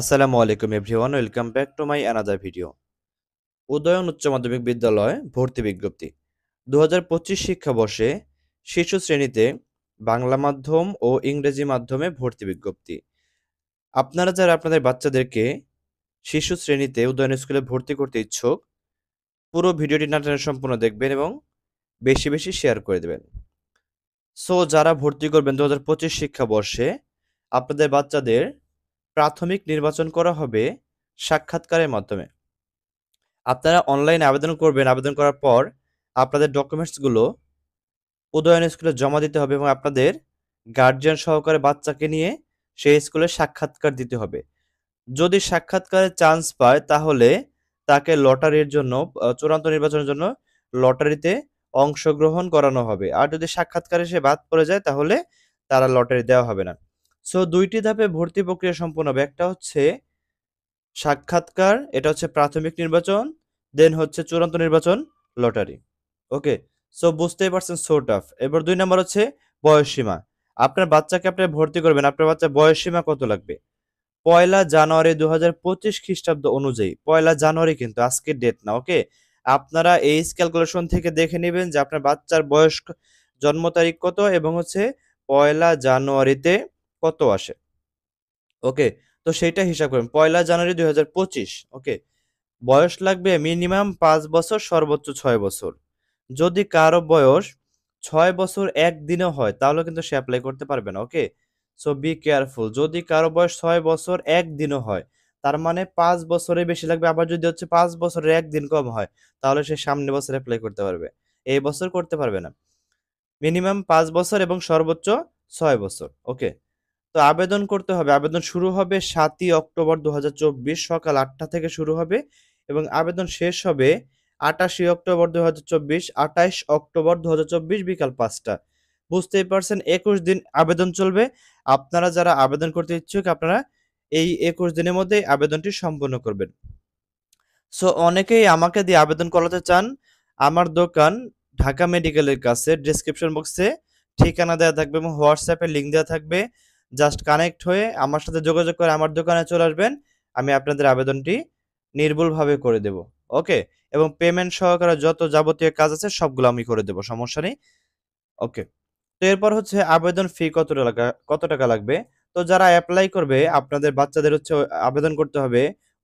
আসসালামু আলাইকুম everyone welcome back to my another video Udayan উচ্চ মাধ্যমিক বিদ্যালয় ভর্তি বিজ্ঞপ্তি দু হাজার পঁচিশ শিক্ষাবর্ষে শিশু শ্রেণীতে বাংলা মাধ্যম ও ইংরেজি মাধ্যমে ভর্তি বিজ্ঞপ্তি আপনারা যারা আপনাদের বাচ্চাদেরকে শিশু শ্রেণীতে উদয়ন স্কুলে ভর্তি করতে ইচ্ছুক পুরো ভিডিওটি নাটনে সম্পূর্ণ দেখবেন এবং বেশি বেশি শেয়ার করে দেবেন সো যারা ভর্তি করবেন দু হাজার পঁচিশ শিক্ষাবর্ষে আপনাদের বাচ্চাদের প্রাথমিক নির্বাচন করা হবে সাক্ষাৎকারের মাধ্যমে আপনারা অনলাইনে আবেদন করবেন আবেদন করার পর আপনাদের ডকুমেন্টসগুলো উদয়ন স্কুলে জমা দিতে হবে এবং আপনাদের গার্জিয়ান সহকারে বাচ্চাকে নিয়ে সেই স্কুলে সাক্ষাৎকার দিতে হবে যদি সাক্ষাৎকারে চান্স পায় তাহলে তাকে লটারির জন্য চূড়ান্ত নির্বাচনের জন্য লটারিতে অংশগ্রহণ করানো হবে আর যদি সাক্ষাৎকারে সে বাদ পড়ে যায় তাহলে তারা লটারি দেওয়া হবে না সো দুইটি ধাপে ভর্তি প্রক্রিয়া সম্পন্ন হবে একটা হচ্ছে সাক্ষাৎকার এটা হচ্ছে প্রাথমিক নির্বাচন দেন হচ্ছে চূড়ান্ত নির্বাচন লটারি ওকে সো বুঝতেই পারছেন সোর্ট অফ এবার দুই নম্বর হচ্ছে বয়সসীমা আপনার বাচ্চাকে আপনি ভর্তি করবেন আপনার বাচ্চার বয়সসীমা কত লাগবে পয়লা জানুয়ারি দু হাজার পঁচিশ খ্রিস্টাব্দ অনুযায়ী পয়লা জানুয়ারি কিন্তু আজকের ডেট না ওকে আপনারা এই ক্যালকুলেশন থেকে দেখে নেবেন যে আপনার বাচ্চার বয়স জন্ম তারিখ কত এবং হচ্ছে পয়লা জানুয়ারিতে কত আসে ওকে তো সেটা হিসাব করেন পয়লা জানুয়ারি দুই হাজার পঁচিশ ওকে বয়স লাগবে মিনিমাম পাঁচ বছর সর্বোচ্চ ছয় বছর যদি কারো বয়স ছয় বছর একদিনও হয় তাহলে কিন্তু সে অ্যাপ্লাই করতে পারবে না ওকে সো বি কেয়ারফুল যদি কারো বয়স ছয় বছর একদিনও হয় তার মানে পাঁচ বছরে বেশি লাগবে আবার যদি হচ্ছে পাঁচ বছরের একদিন কম হয় তাহলে সে সামনে বছর অ্যাপ্লাই করতে পারবে এই বছর করতে পারবে না মিনিমাম পাঁচ বছর এবং সর্বোচ্চ ছয় বছর ওকে তো আবেদন করতে হবে আবেদন শুরু হবে সাতই অক্টোবর দু সকাল আটটা থেকে শুরু হবে এবং আবেদন শেষ হবে আটাশি অক্টোবর দু হাজার চব্বিশ অক্টোবর দু হাজার চব্বিশ বিকাল পাঁচটা বুঝতেই পারছেন একুশ দিন আবেদন চলবে আপনারা যারা আবেদন করতে ইচ্ছুক আপনারা এই একুশ দিনের মধ্যে আবেদনটি সম্পন্ন করবেন সো অনেকেই আমাকে দিয়ে আবেদন করাতে চান আমার দোকান ঢাকা মেডিকেলের কাছে ডিসক্রিপশন বক্সে ঠিকানা দেওয়া থাকবে এবং হোয়াটসঅ্যাপে লিঙ্ক দেওয়া থাকবে জাস্ট কানেক্ট হয়ে আমার সাথে যোগাযোগ করে আমার দোকানে চলে আসবেন আমি আপনাদের আবেদনটি নির্ভুলভাবে করে দেব ওকে এবং পেমেন্ট সহকারে যত যাবতীয় কাজ আছে সবগুলো আমি করে দেব সমস্যা নেই ওকে তো এরপর হচ্ছে আবেদন ফি কত টাকা কত টাকা লাগবে তো যারা অ্যাপ্লাই করবে আপনাদের বাচ্চাদের হচ্ছে আবেদন করতে হবে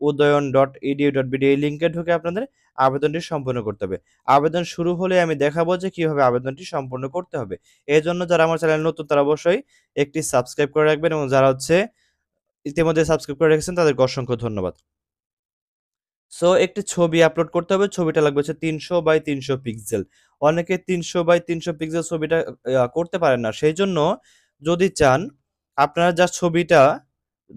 Udayan dot edu dot BD এই লিঙ্কে ঢুকে আপনাদের আবেদনটি সম্পূর্ণ করতে হবে আবেদন শুরু হলে আমি দেখাবো যে কিভাবে আবেদনটি সম্পূর্ণ করতে হবে এই জন্য যারা আমার চ্যানেল নতুন তারা অবশ্যই একটি সাবস্ক্রাইব করে রাখবেন এবং যারা হচ্ছে ইতিমধ্যে সাবস্ক্রাইব করে রেখেছেন তাদেরকে অসংখ্য ধন্যবাদ সো একটি ছবি আপলোড করতে হবে ছবিটা লাগবে হচ্ছে তিনশো বাই তিনশো পিক্সেল অনেকে তিনশো বাই তিনশো পিক্সেল ছবিটা করতে পারেন না সেই জন্য যদি চান আপনারা যা ছবিটা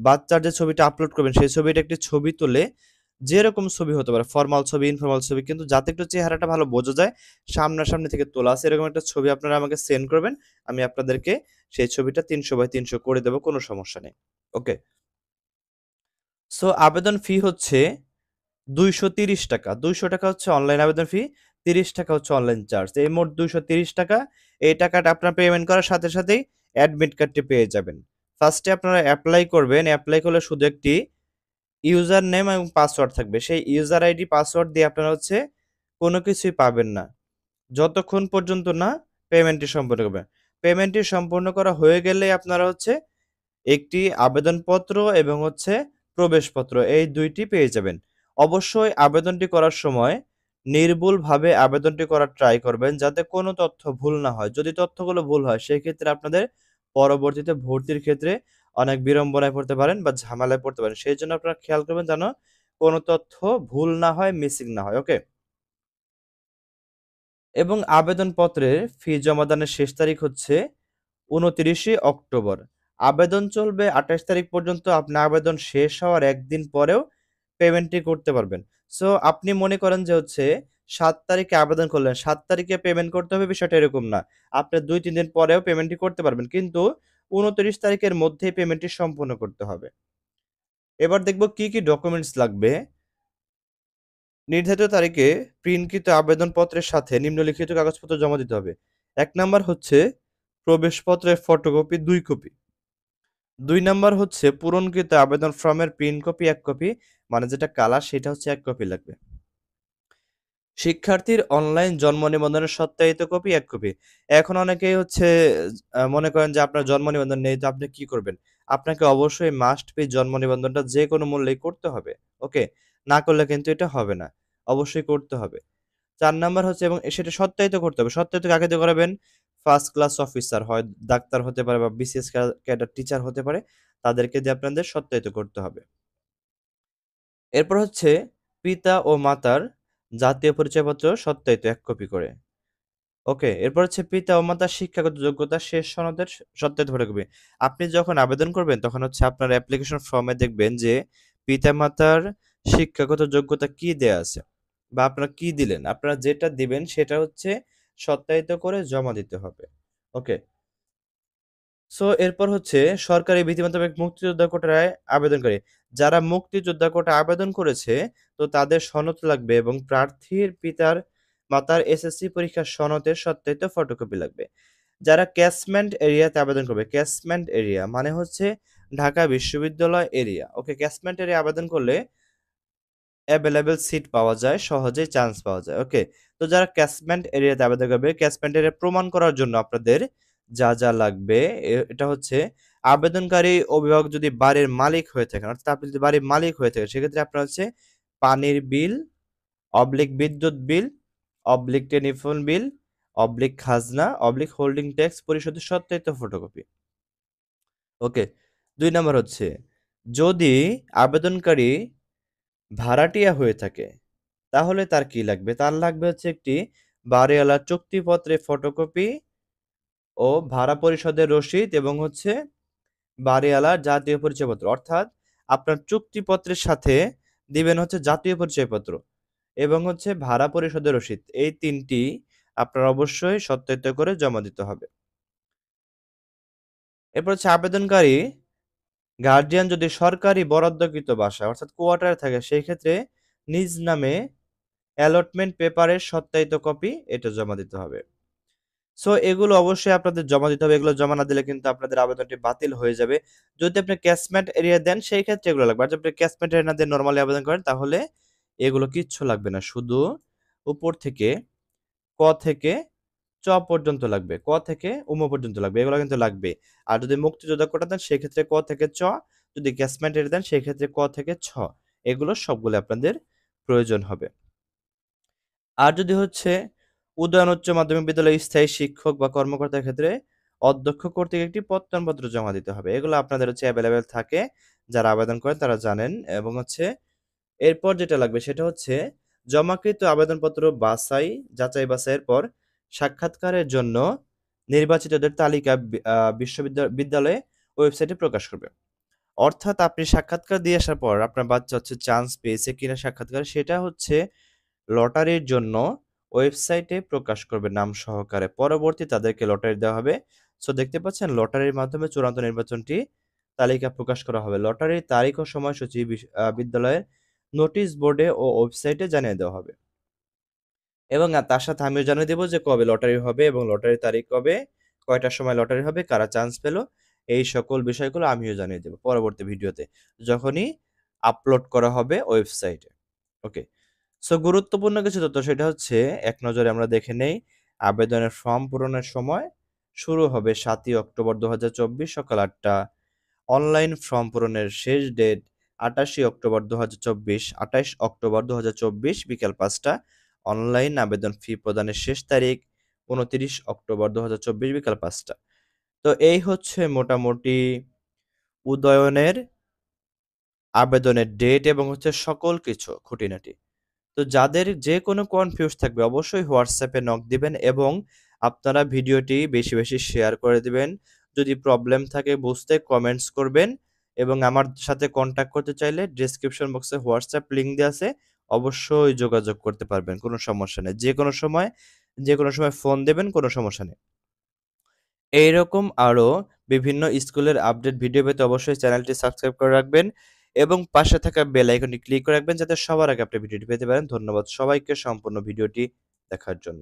বাচ্চার যে ছবিটা আপলোড করবেন সেই ছবিটা একটি ছবি তুলে যেরকম ছবি হতে পারে ফর্মাল ছবি ইনফর্মাল ছবি কিন্তু যাতে একটু চেহারাটা ভালো বোঝা যায় সামনাসামনি থেকে তোলা আছে এরকম একটা ছবি আপনারা আমাকে সেন্ড করবেন আমি আপনাদেরকে সেই ছবিটা তিনশো বাই তিনশো করে দেবো কোনো সমস্যা নেই ওকে সো আবেদন ফি হচ্ছে দুইশো তিরিশ টাকা দুইশো টাকা হচ্ছে অনলাইন আবেদন ফি তিরিশ টাকা হচ্ছে অনলাইন চার্জ এই মোট দুইশো তিরিশ টাকা এই টাকাটা আপনার পেমেন্ট করার সাথে সাথেই অ্যাডমিট কার্ডটি পেয়ে যাবেন ফার্স্টে আপনারা অ্যাপ্লাই করবেন অ্যাপ্লাই করলে শুধু একটি ইউজার নেম এবং পাসওয়ার্ড থাকবে সেই ইউজার আইডি পাসওয়ার্ড দিয়ে আপনারা হচ্ছে কোনো কিছুই পাবেন না যতক্ষণ পর্যন্ত না পেমেন্টটি সম্পূর্ণ করবেন পেমেন্টটি সম্পূর্ণ করা হয়ে গেলে আপনারা হচ্ছে একটি আবেদনপত্র এবং হচ্ছে প্রবেশপত্র এই দুইটি পেয়ে যাবেন অবশ্যই আবেদনটি করার সময় নির্ভুলভাবে আবেদনটি করার ট্রাই করবেন যাতে কোনো তথ্য ভুল না হয় যদি তথ্যগুলো ভুল হয় সেক্ষেত্রে আপনাদের পরবর্তীতে ভর্তির ক্ষেত্রে অনেক বিড়ম্বনায় পড়তে পারেন বা ঝামেলায় পড়তে পারেন সেই জন্য আপনারা খেয়াল করবেন যেন কোনো তথ্য ভুল না হয় মিসিং না হয় ওকে এবং আবেদনপত্রের ফি জমাদানের শেষ তারিখ হচ্ছে উনতিরিশে অক্টোবর আবেদন চলবে আঠাশ তারিখ পর্যন্ত আপনি আবেদন শেষ হওয়ার একদিন পরেও পেমেন্টটি করতে পারবেন সো আপনি মনে করেন যে হচ্ছে সাত তারিখে আবেদন করলেন সাত তারিখে পেমেন্ট করতে হবে বিষয়টা এরকম না আপনি দুই তিন দিন পরেও পেমেন্টটি করতে পারবেন কিন্তু উনত্রিশ তারিখের মধ্যে পেমেন্টটি সম্পূর্ণ করতে হবে এবার দেখব কি কি ডকুমেন্টস লাগবে নির্ধারিত তারিখে প্রিন্টকৃত আবেদনপত্রের সাথে নিম্নলিখিত কাগজপত্র জমা দিতে হবে এক নাম্বার হচ্ছে প্রবেশপত্রের ফটোকপি দুই কপি দুই নাম্বার হচ্ছে পূরণকৃত আবেদন ফর্মের প্রিন্ট কপি এক কপি মানে যেটা কালার সেটা হচ্ছে এক কপি লাগবে শিক্ষার্থীর অনলাইন জন্ম নিবন্ধনের সত্যায়িত কপি এক কপি এখন অনেকেই হচ্ছে মনে করেন যে আপনার জন্ম নিবন্ধন নেই তো আপনি কি করবেন আপনাকে অবশ্যই মাস্ট পে জন্ম নিবন্ধনটা যে কোনো মূল্যেই করতে হবে ওকে না করলে কিন্তু এটা হবে না অবশ্যই করতে হবে চার নাম্বার হচ্ছে এবং সেটা সত্যায়িত করতে হবে সত্যায়িত কাকে দিয়ে করাবেন ফার্স্ট ক্লাস অফিসার হয় ডাক্তার হতে পারে বা বিসিএস ক্যাডার টিচার হতে পারে তাদেরকে দিয়ে আপনাদের সত্যায়িত করতে হবে এরপর হচ্ছে পিতা ও মাতার জাতীয় পরিচয়পত্র সত্যায়িত এক কপি করে ওকে এরপর হচ্ছে পিতা ও মাতার শিক্ষাগত যোগ্যতা শেষ সনদের সত্যায়িত ফটোকপি আপনি যখন আবেদন করবেন তখন হচ্ছে আপনার অ্যাপ্লিকেশন ফর্মে দেখবেন যে পিতা মাতার শিক্ষাগত যোগ্যতা কি দেয়া আছে বা আপনারা কি দিলেন আপনারা যেটা দিবেন সেটা হচ্ছে সত্যায়িত করে জমা দিতে হবে ওকে সো এরপর হচ্ছে সরকারি বিধিমাতাবেক মুক্তিযোদ্ধা কোটায় আবেদনকারী যারা মুক্তিযোদ্ধা কোটা আবেদন করেছে তো তাদের সনদ লাগবে এবং প্রার্থীর পিতার মাতার এসএসসি পরীক্ষার সনদের সত্যায়িত ফটোকপি লাগবে যারা ক্যাশমেন্ট এরিয়াতে আবেদন করবে ক্যাশমেন্ট এরিয়া মানে হচ্ছে ঢাকা বিশ্ববিদ্যালয় এরিয়া ওকে ক্যাশমেন্ট এরিয়া আবেদন করলে অ্যাভেলেবেল সিট পাওয়া যায় সহজেই চান্স পাওয়া যায় ওকে তো যারা ক্যাশমেন্ট এরিয়াতে আবেদন করবে ক্যাশমেন্ট এরিয়া প্রমাণ করার জন্য আপনাদের যা যা লাগবে এটা হচ্ছে আবেদনকারী অভিভাবক যদি বাড়ির মালিক হয়ে থাকেন অর্থাৎ আপনি যদি বাড়ির মালিক হয়ে থাকেন সেক্ষেত্রে আপনার হচ্ছে পানির বিল অবলিক বিদ্যুৎ bill oblique telephone bill oblique খাজনা অবলিক হোল্ডিং ট্যাক্স পরিশোধের সত্যায়িত ফটোকপি ওকে দুই নম্বর হচ্ছে যদি আবেদনকারী ভাড়াটিয়া হয়ে থাকে তাহলে তার কি লাগবে তার লাগবে হচ্ছে একটি বাড়িওয়ালা চুক্তিপত্রে ফটোকপি ও ভাড়া পরিশোধের রসিদ এবং হচ্ছে বাড়িওয়ালার জাতীয় পরিচয়পত্র অর্থাৎ আপনার চুক্তিপত্রের সাথে দিবেন হচ্ছে জাতীয় পরিচয়পত্র এবং হচ্ছে ভাড়া পরিশোধের রসিদ এই তিনটি আপনার অবশ্যই সত্যায়িত করে জমা দিতে হবে এরপর হচ্ছে আবেদনকারী গার্জিয়ান যদি সরকারি বরাদ্দকৃত বাসা অর্থাৎ কোয়ার্টারে থাকে সেই ক্ষেত্রে নিজ নামে অ্যালটমেন্ট পেপারের সত্যায়িত কপি এটা জমা দিতে হবে সো এগুলো অবশ্যই আপনাদের জমা দিতে হবে এগুলো জমা না দিলে কিন্তু আপনাদের আবেদনটি বাতিল হয়ে যাবে যদি আপনি ক্যাশমেন্ট এরিয়া দেন সেই ক্ষেত্রে এগুলো লাগবে আর যদি আপনি ক্যাশমেন্ট এরিয়া না দিয়ে নর্মালি আবেদন করেন তাহলে এগুলো কিচ্ছু লাগবে না শুধু উপর থেকে ক থেকে চ পর্যন্ত লাগবে ক থেকে উম পর্যন্ত লাগবে এগুলো কিন্তু লাগবে আর যদি মুক্তিযোদ্ধা কোটা দেন সেক্ষেত্রে ক থেকে চ যদি ক্যাশমেন্ট এরিয়া দেন সেক্ষেত্রে ক থেকে ছ এগুলো সবগুলো আপনাদের প্রয়োজন হবে আর যদি হচ্ছে উদয়ন উচ্চ মাধ্যমিক বিদ্যালয়ে স্থায়ী শিক্ষক বা কর্মকর্তার ক্ষেত্রে অধ্যক্ষ কর্তৃক একটি প্রত্যয়নপত্র জমা দিতে হবে এগুলো আপনাদের হচ্ছে অ্যাভেলেবেল থাকে যারা আবেদন করেন তারা জানেন এবং হচ্ছে এরপর যেটা লাগবে সেটা হচ্ছে জমাকৃত আবেদনপত্র বাছাই যাচাই বাছাইয়ের পর সাক্ষাৎকারের জন্য নির্বাচিতদের তালিকা বিশ্ববিদ্যালয় বিদ্যালয়ে ওয়েবসাইটে প্রকাশ করবে অর্থাৎ আপনি সাক্ষাৎকার দিয়ে আসার পর আপনার বাচ্চা হচ্ছে চান্স পেয়েছে কিনা সাক্ষাৎকার সেটা হচ্ছে লটারির জন্য ওয়েবসাইটে প্রকাশ করবে নাম সহকারে পরবর্তী তাদেরকে লটারি দেওয়া হবে সো দেখতে পাচ্ছেন লটারির মাধ্যমে চূড়ান্ত নির্বাচনটি তালিকা প্রকাশ করা হবে লটারির তারিখ ও সময়সূচি বিদ্যালয়ের নোটিশ বোর্ডে ও ওয়েবসাইটে জানিয়ে দেওয়া হবে এবং তার সাথে আমিও জানিয়ে দেবো যে কবে লটারি হবে এবং লটারির তারিখ কবে কয়টার সময় লটারি হবে কারা চান্স পেলো এই সকল বিষয়গুলো আমিও জানিয়ে দেবো পরবর্তী ভিডিওতে যখনই আপলোড করা হবে ওয়েবসাইটে ওকে সো গুরুত্বপূর্ণ কিছু তথ্য সেটা হচ্ছে এক নজরে আমরা দেখে নেই আবেদনের ফর্ম পূরণের সময় শুরু হবে সাতই অক্টোবর দু সকাল আটটা অনলাইন ফর্ম পূরণের শেষ ডেট আটাশি অক্টোবর দু হাজার চব্বিশ আঠাশ অক্টোবর দু হাজার চব্বিশ বিকেল পাঁচটা অনলাইন আবেদন ফি প্রদানের শেষ তারিখ উনত্রিশ অক্টোবর দু হাজার চব্বিশ বিকাল পাঁচটা তো এই হচ্ছে মোটামুটি উদয়নের আবেদনের ডেট এবং হচ্ছে সকল কিছু খুঁটিনাটি তো যাদের যে কোনো কনফিউজ থাকবে অবশ্যই হোয়াটসঅ্যাপে নক দিবেন এবং আপনারা ভিডিওটি বেশি বেশি শেয়ার করে দিবেন যদি প্রবলেম থাকে বুঝতে কমেন্টস করবেন এবং আমার সাথে কন্ট্যাক্ট করতে চাইলে ডিসক্রিপশন বক্সে হোয়াটসঅ্যাপ লিঙ্ক দেওয়া আছে অবশ্যই যোগাযোগ করতে পারবেন কোনো সমস্যা নেই যে কোনো সময় যে কোনো সময় ফোন দেবেন কোনো সমস্যা নেই এইরকম আরও বিভিন্ন স্কুলের আপডেট ভিডিও পেতে অবশ্যই চ্যানেলটি সাবস্ক্রাইব করে রাখবেন এবং পাশে থাকা বেল আইকনটি ক্লিক করে রাখবেন যাতে সবার আগে আপনি ভিডিওটি পেতে পারেন ধন্যবাদ সবাইকে সম্পূর্ণ ভিডিওটি দেখার জন্য